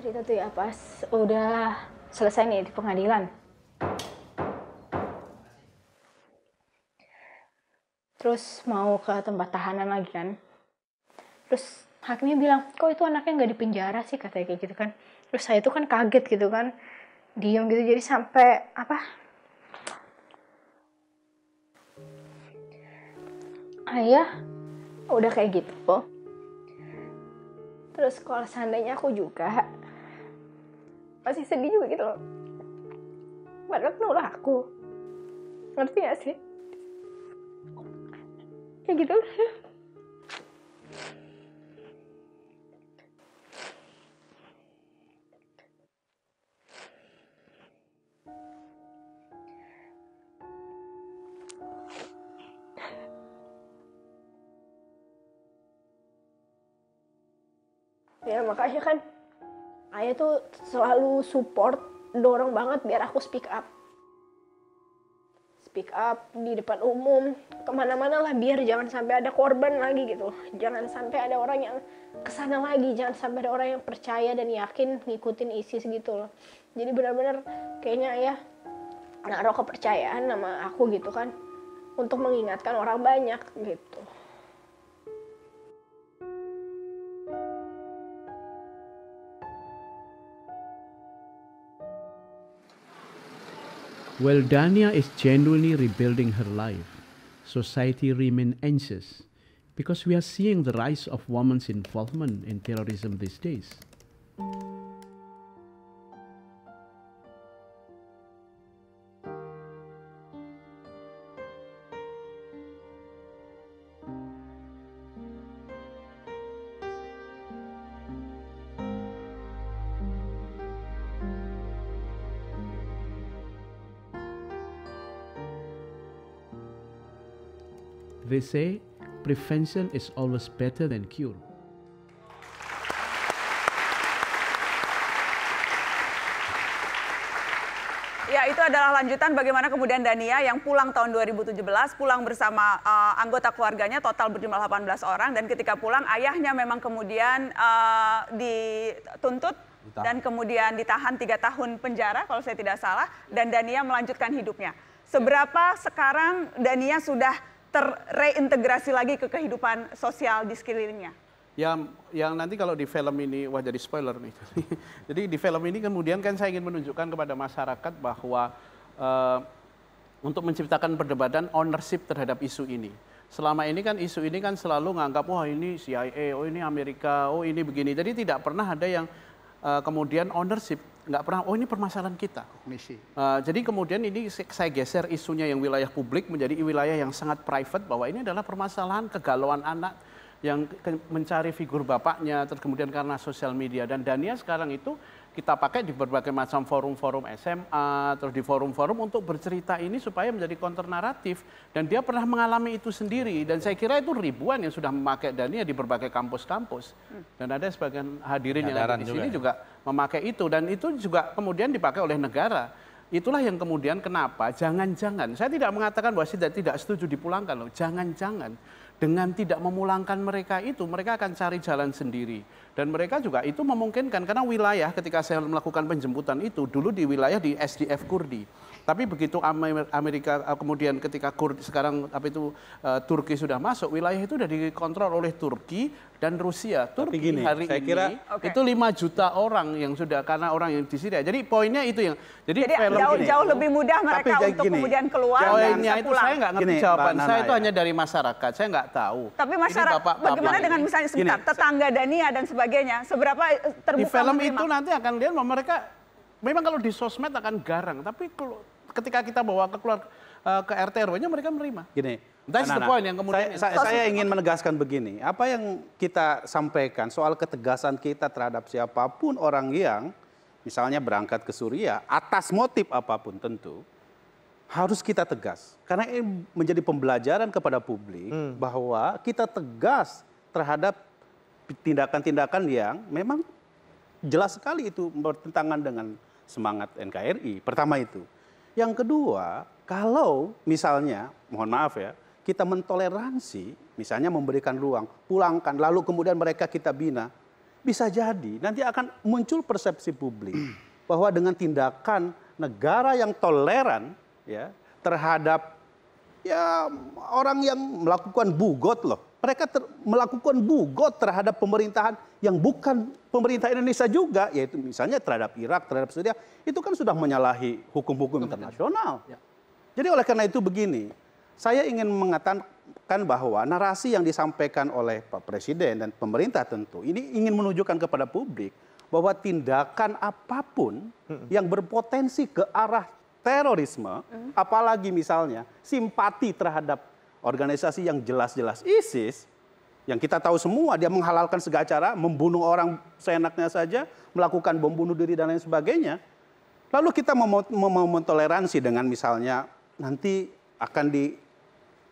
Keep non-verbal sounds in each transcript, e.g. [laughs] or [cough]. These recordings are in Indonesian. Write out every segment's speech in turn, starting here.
cerita tuh ya pas udah selesai nih di pengadilan. Terus mau ke tempat tahanan lagi kan. Terus hakimnya bilang, kok itu anaknya nggak dipenjara sih katanya kayak gitu kan. Terus saya tuh kan kaget gitu kan. Diam gitu jadi sampai apa? Ayah udah kayak gitu. kok. Terus kalau seandainya aku juga masih sedih juga gitu loh padahal nolak aku ngerti gak sih kayak gitu ya makasih kan ayah tuh selalu support dorong banget biar aku speak up speak up di depan umum kemana-mana lah biar jangan sampai ada korban lagi gitu jangan sampai ada orang yang kesana lagi jangan sampai ada orang yang percaya dan yakin ngikutin ISIS gitu loh jadi benar-benar kayaknya ya naruh kepercayaan sama aku gitu kan untuk mengingatkan orang banyak gitu While Dania is genuinely rebuilding her life, society remains anxious because we are seeing the rise of women's involvement in terrorism these days. They say prevention is always better than cure. Ya, itu adalah lanjutan bagaimana kemudian Dania yang pulang tahun 2017, pulang bersama uh, anggota keluarganya total berjumlah 18 orang dan ketika pulang ayahnya memang kemudian uh, dituntut dan kemudian ditahan tiga tahun penjara kalau saya tidak salah dan Dania melanjutkan hidupnya. Seberapa sekarang Dania sudah terreintegrasi lagi ke kehidupan sosial di sekelilingnya. Yang yang nanti kalau di film ini wah jadi spoiler nih. [laughs] jadi di film ini kemudian kan saya ingin menunjukkan kepada masyarakat bahwa uh, untuk menciptakan perdebatan ownership terhadap isu ini. Selama ini kan isu ini kan selalu nganggap wah ini CIA, oh ini Amerika, oh ini begini. Jadi tidak pernah ada yang uh, kemudian ownership nggak pernah oh ini permasalahan kita kognisi uh, jadi kemudian ini saya geser isunya yang wilayah publik menjadi wilayah yang sangat private bahwa ini adalah permasalahan kegalauan anak yang mencari figur bapaknya terus kemudian karena sosial media dan Dania sekarang itu kita pakai di berbagai macam forum-forum SMA, terus di forum-forum untuk bercerita ini supaya menjadi counter naratif. Dan dia pernah mengalami itu sendiri. Dan saya kira itu ribuan yang sudah memakai Dania di berbagai kampus-kampus. Dan ada sebagian hadirin Nyadaran yang ada di sini juga, ya. juga memakai itu. Dan itu juga kemudian dipakai oleh negara. Itulah yang kemudian kenapa jangan-jangan, saya tidak mengatakan bahwa saya tidak setuju dipulangkan loh, jangan-jangan dengan tidak memulangkan mereka itu, mereka akan cari jalan sendiri. Dan mereka juga itu memungkinkan karena wilayah ketika saya melakukan penjemputan itu dulu di wilayah di SDF Kurdi. Tapi begitu Amerika eh, kemudian ketika Kur, sekarang apa itu eh, Turki sudah masuk, wilayah itu sudah dikontrol oleh Turki dan Rusia. Turki gini, hari saya ini kira, okay. itu 5 juta orang yang sudah karena orang yang di Syria. Jadi poinnya itu yang jadi, jadi jauh, gini, jauh lebih mudah mereka untuk gini, kemudian keluar poinnya itu saya nggak ngerti gini, jawaban Nana, saya itu ya. hanya dari masyarakat. Saya nggak tahu. Tapi masyarakat bapak, bapak, bagaimana ini? dengan misalnya sebentar gini, tetangga Dania dan sebagainya seberapa eh, terbuka di film itu nanti akan lihat mereka memang kalau di sosmed akan garang, tapi kalau ketika kita bawa ke keluar eh, ke RT RW-nya mereka menerima. Gini, That's nah, the point yang kemudian saya, saya, saya ingin menegaskan begini, apa yang kita sampaikan soal ketegasan kita terhadap siapapun orang yang misalnya berangkat ke Suriah atas motif apapun tentu harus kita tegas karena ini menjadi pembelajaran kepada publik hmm. bahwa kita tegas terhadap tindakan-tindakan yang memang jelas sekali itu bertentangan dengan semangat NKRI. Pertama itu. Yang kedua, kalau misalnya, mohon maaf ya, kita mentoleransi, misalnya memberikan ruang, pulangkan, lalu kemudian mereka kita bina, bisa jadi nanti akan muncul persepsi publik [clears throat] bahwa dengan tindakan negara yang toleran ya terhadap ya orang yang melakukan bugot loh mereka ter, melakukan bugot terhadap pemerintahan yang bukan pemerintah Indonesia juga, yaitu misalnya terhadap Irak, terhadap Suriah, itu kan sudah menyalahi hukum-hukum internasional. Ya. Jadi oleh karena itu begini, saya ingin mengatakan bahwa narasi yang disampaikan oleh Pak Presiden dan pemerintah tentu ini ingin menunjukkan kepada publik bahwa tindakan apapun yang berpotensi ke arah terorisme, apalagi misalnya simpati terhadap organisasi yang jelas-jelas ISIS yang kita tahu semua dia menghalalkan segala cara, membunuh orang seenaknya saja, melakukan bom bunuh diri dan lain sebagainya. Lalu kita mau mentoleransi dengan misalnya nanti akan di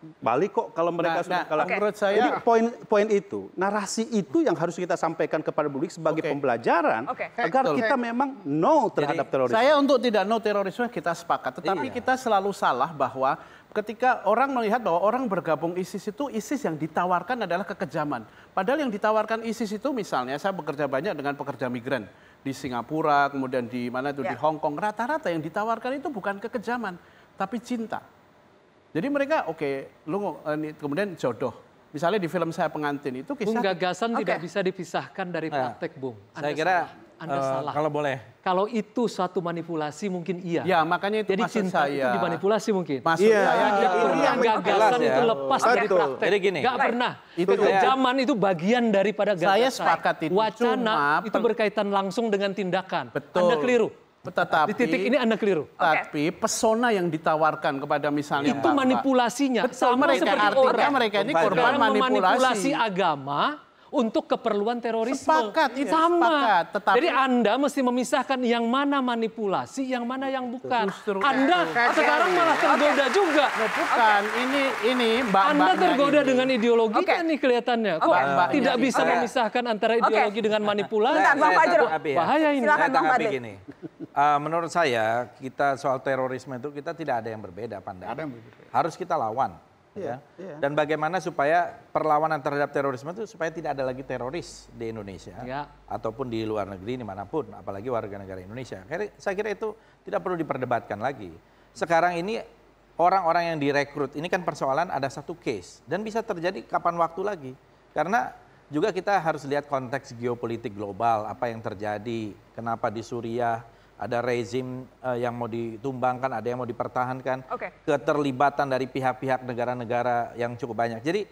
Bali kok kalau mereka nah, sudah nah, kalah. Okay. Menurut saya Jadi poin poin itu, narasi itu yang harus kita sampaikan kepada publik sebagai okay. pembelajaran okay. agar okay. kita memang no terhadap Jadi, terorisme. Saya untuk tidak no terorisme kita sepakat, tetapi iya. kita selalu salah bahwa ketika orang melihat bahwa orang bergabung ISIS itu ISIS yang ditawarkan adalah kekejaman. Padahal yang ditawarkan ISIS itu misalnya saya bekerja banyak dengan pekerja migran di Singapura, kemudian di mana itu ya. di Hong Kong, rata-rata yang ditawarkan itu bukan kekejaman, tapi cinta. Jadi mereka oke, okay, lu eh, kemudian jodoh. Misalnya di film saya pengantin itu kisah. Bung gagasan okay. tidak bisa dipisahkan dari ya. praktek, ya. Bung. saya kira anda uh, salah. Kalau boleh. Kalau itu suatu manipulasi mungkin iya. Ya, makanya itu Jadi maksud cinta itu dimanipulasi mungkin. Maksudnya. iya, Yang Gak pernah gagasan itu lepas dari praktek. Jadi gini. Gak pernah. Itu zaman itu bagian daripada gagasan. Saya sepakat itu. Wacana cuma itu berkaitan langsung dengan tindakan. Betul. Anda keliru. Tetapi di titik ini Anda keliru. Tapi okay. pesona yang ditawarkan kepada misalnya itu manipulasinya. Betul, Sama mereka seperti artinya orang. mereka ini korban manipulasi agama untuk keperluan terorisme. Sepakat, itu iya. ya, sama. Sepakat, tetapi... Jadi Anda mesti memisahkan yang mana manipulasi, yang mana yang bukan. Justru anda itu. sekarang malah tergoda okay. juga. No, bukan, okay. ini ini Mbak Anda tergoda ini. dengan ideologi okay. nih kelihatannya. Kok okay. Mbak tidak mbak bisa ini. memisahkan antara ideologi okay. dengan manipulasi? Bentar, Bang Fajro. Iya. Bahaya ini. Silahkan Bang Uh, menurut saya kita soal terorisme itu kita tidak ada yang berbeda pandangan. Harus kita lawan Yeah, yeah. Iya. Dan bagaimana supaya perlawanan terhadap terorisme itu supaya tidak ada lagi teroris di Indonesia yeah. ataupun di luar negeri dimanapun, apalagi warga negara Indonesia. Saya kira itu tidak perlu diperdebatkan lagi. Sekarang ini orang-orang yang direkrut ini kan persoalan ada satu case dan bisa terjadi kapan waktu lagi karena juga kita harus lihat konteks geopolitik global apa yang terjadi, kenapa di Suriah ada rezim uh, yang mau ditumbangkan, ada yang mau dipertahankan, okay. keterlibatan dari pihak-pihak negara-negara yang cukup banyak. Jadi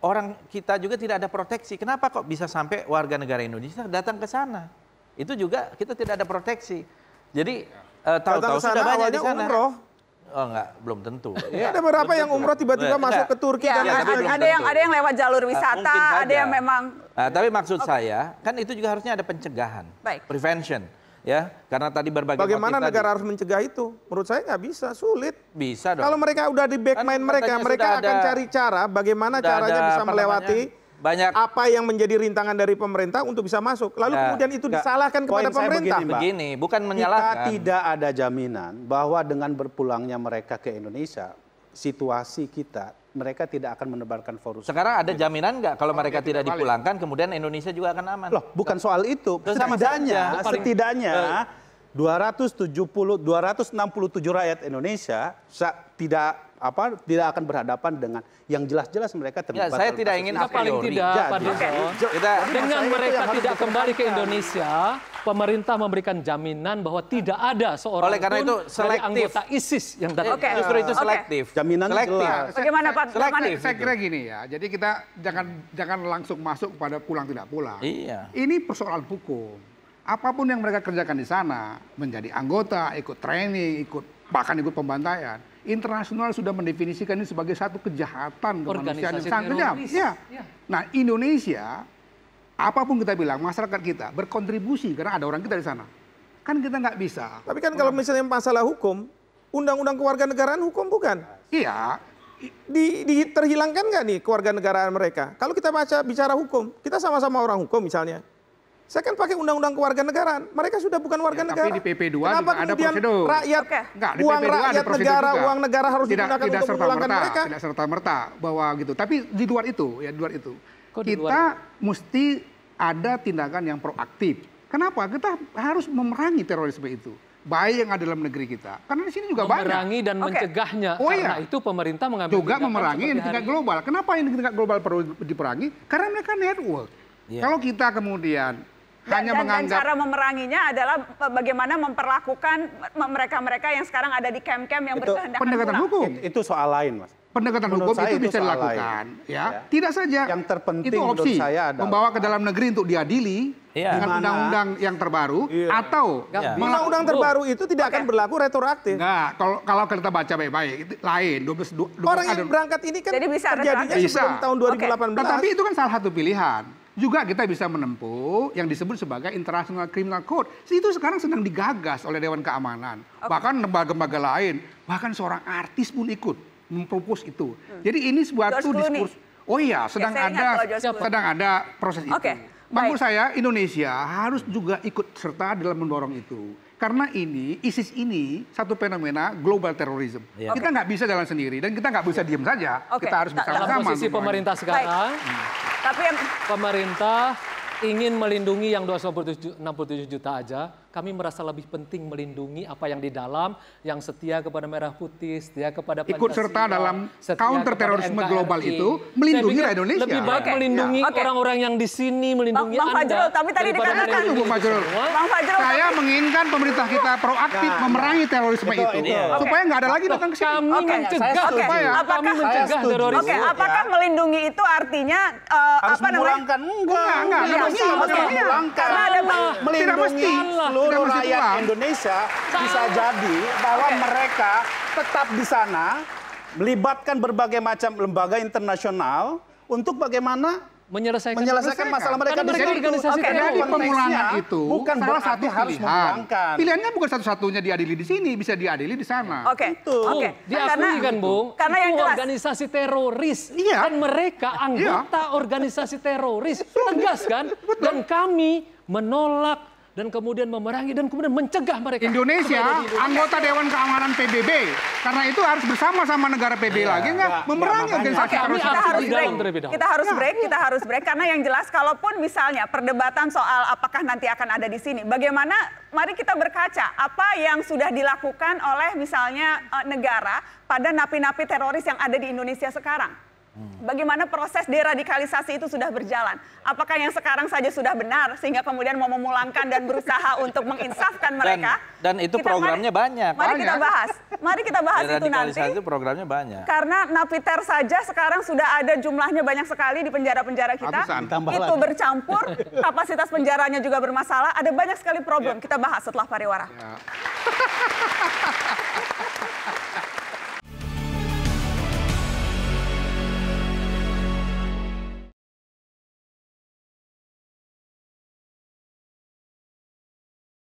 orang kita juga tidak ada proteksi. Kenapa kok bisa sampai warga negara Indonesia datang ke sana? Itu juga kita tidak ada proteksi. Jadi uh, tahu-tahu sudah banyak di sana. Umroh. Oh enggak, belum tentu. [laughs] Ya, ada berapa yang umroh tiba-tiba masuk ke Turki ya, ya, ada, ada yang ada yang lewat jalur nah, wisata, uh, ada yang memang Nah, tapi maksud okay. saya kan itu juga harusnya ada pencegahan. Baik. Prevention ya karena tadi berbagai bagaimana negara tadi. harus mencegah itu menurut saya nggak bisa sulit bisa dong kalau mereka udah di back kan, mereka mereka akan ada, cari cara bagaimana caranya bisa melewati banyak apa yang menjadi rintangan dari pemerintah untuk bisa masuk lalu ya, kemudian itu gak, disalahkan kepada pemerintah begini, Mbak, begini bukan menyalahkan kita tidak ada jaminan bahwa dengan berpulangnya mereka ke Indonesia situasi kita mereka tidak akan menebarkan virus. Sekarang ada gitu. jaminan nggak kalau mereka tidak dipulangkan, kemudian Indonesia juga akan aman? Loh, bukan soal itu. Setidaknya, setidaknya 270 eh. 267 rakyat Indonesia tidak apa tidak akan berhadapan dengan yang jelas-jelas mereka ya, terlibat. Ya, saya tidak ingin apa paling tidak, Pak kita, dengan mereka tidak kembali ke Indonesia, pemerintah memberikan jaminan bahwa tidak ada seorang Oleh karena pun itu selektif. dari anggota ISIS yang datang. Okay. Justru itu selektif. Okay. Jaminan selektif. Jelas. Bagaimana Pak? Selektif. Saya kira gini ya. Jadi kita jangan jangan langsung masuk pada pulang tidak pulang. Iya. Ini persoalan hukum apapun yang mereka kerjakan di sana, menjadi anggota, ikut training, ikut bahkan ikut pembantaian, internasional sudah mendefinisikan ini sebagai satu kejahatan kemanusiaan yang sangat kejam. Ya. ya. Nah, Indonesia apapun kita bilang masyarakat kita berkontribusi karena ada orang kita di sana. Kan kita nggak bisa. Tapi kan kalau misalnya masalah hukum, undang-undang kewarganegaraan hukum bukan? Iya. Di, di terhilangkan nggak nih kewarganegaraan mereka? Kalau kita baca bicara hukum, kita sama-sama orang hukum misalnya. Saya kan pakai undang-undang kewarganegaraan. Mereka sudah bukan warga ya, negara. Tapi di PP2 Kenapa kemudian ada prosedur. rakyat okay. Enggak, di uang PP2 rakyat ada negara, juga. uang negara harus tidak, digunakan tidak untuk serta merta, mereka? Tidak serta merta bahwa gitu. Tapi di luar itu, ya di luar itu. Kok kita luar? mesti ada tindakan yang proaktif. Kenapa? Kita harus memerangi terorisme itu baik yang ada dalam negeri kita. Karena di sini juga memerangi banyak. Memerangi dan okay. mencegahnya. Oh, iya. karena iya. itu pemerintah mengambil juga memerangi yang tingkat global. Kenapa yang tingkat global perlu diperangi? Karena mereka network. Yeah. Kalau kita kemudian hanya dan, dan cara memeranginya adalah bagaimana memperlakukan mereka-mereka yang sekarang ada di kem-kem yang itu, berkehendak pendekatan pulang. hukum itu, itu soal lain mas pendekatan menurut hukum itu, itu bisa dilakukan ya. ya tidak saja yang terpenting itu opsi saya adalah, membawa ke dalam negeri untuk diadili ya. dengan undang-undang yang terbaru ya. atau ya. undang-undang terbaru itu tidak okay. akan berlaku retroaktif Enggak, kalau kalau kita baca baik-baik itu lain 12, 12 orang yang berangkat ini kan Jadi bisa terjadinya bisa. sebelum tahun 2018 okay. tetapi itu kan salah satu pilihan juga kita bisa menempuh yang disebut sebagai International Criminal Code. Itu sekarang sedang digagas oleh Dewan Keamanan. Okay. Bahkan lembaga-lembaga lain, bahkan seorang artis pun ikut mempropos itu. Hmm. Jadi ini sebuah tuh diskurs. Oh iya, sedang ya, ada sedang ada proses itu. Okay. Menurut saya Indonesia harus juga ikut serta dalam mendorong itu. Karena ini, ISIS ini satu fenomena global terorisme. Yeah. Kita nggak bisa jalan sendiri dan kita nggak bisa yeah. diem saja. Okay. Kita harus nah, bersama-sama. Dalam posisi pemerintah sekarang, Baik. Tapi yang... pemerintah ingin melindungi yang 267 juta aja, kami merasa lebih penting melindungi apa yang di dalam, yang setia kepada merah putih, setia kepada Pancasila, ikut serta dalam counter terorisme global itu melindungi rakyat Indonesia. Lebih baik okay. melindungi orang-orang okay. yang di sini, melindungi Bang, Bang Fajrul, tapi tadi dikatakan Bang Fajrul. Saya tapi... menginginkan pemerintah kita proaktif nah, memerangi terorisme betul, itu ya. supaya nggak ada lagi datang ke sini. Kami okay. mencegah okay. supaya apakah, kami mencegah terorisme. okay. apakah ya. melindungi itu artinya uh, Harus apa namanya? Enggak, enggak, enggak, enggak, enggak, seluruh rakyat pulang. Indonesia bisa jadi bahwa okay. mereka tetap di sana melibatkan berbagai macam lembaga internasional untuk bagaimana menyelesaikan, menyelesaikan masalah mereka di situ. Organisasi okay, dari pemulangan itu bukan salah satu harus pilihan. Pilihannya bukan satu-satunya diadili di sini, bisa diadili di sana. Oke. Okay. Oke. Okay. Gitu. Oh, diakui kan, Bung? Karena itu yang jelas. organisasi teroris iya. dan mereka iya. anggota iya. organisasi teroris. Tegas kan? Betul. Dan kami menolak dan kemudian memerangi dan kemudian mencegah mereka. Indonesia, Indonesia. anggota Dewan Keamanan PBB. Karena itu harus bersama-sama negara PBB ya, lagi nggak memerangi organisasi okay, terorisme. Kita harus break. Dalam, kita harus break, kita harus break karena yang jelas kalaupun misalnya perdebatan soal apakah nanti akan ada di sini, bagaimana mari kita berkaca apa yang sudah dilakukan oleh misalnya eh, negara pada napi-napi teroris yang ada di Indonesia sekarang Bagaimana proses deradikalisasi itu sudah berjalan? Apakah yang sekarang saja sudah benar sehingga kemudian mau memulangkan dan berusaha [laughs] untuk menginsafkan mereka? Dan, dan itu kita, programnya mari, banyak. Mari banyak. kita bahas. Mari kita bahas itu nanti. Deradikalisasi itu programnya banyak. Karena napiter saja sekarang sudah ada jumlahnya banyak sekali di penjara-penjara kita. Itu bercampur, [laughs] kapasitas penjaranya juga bermasalah. Ada banyak sekali problem. Ya. Kita bahas setelah pariwara. Ya.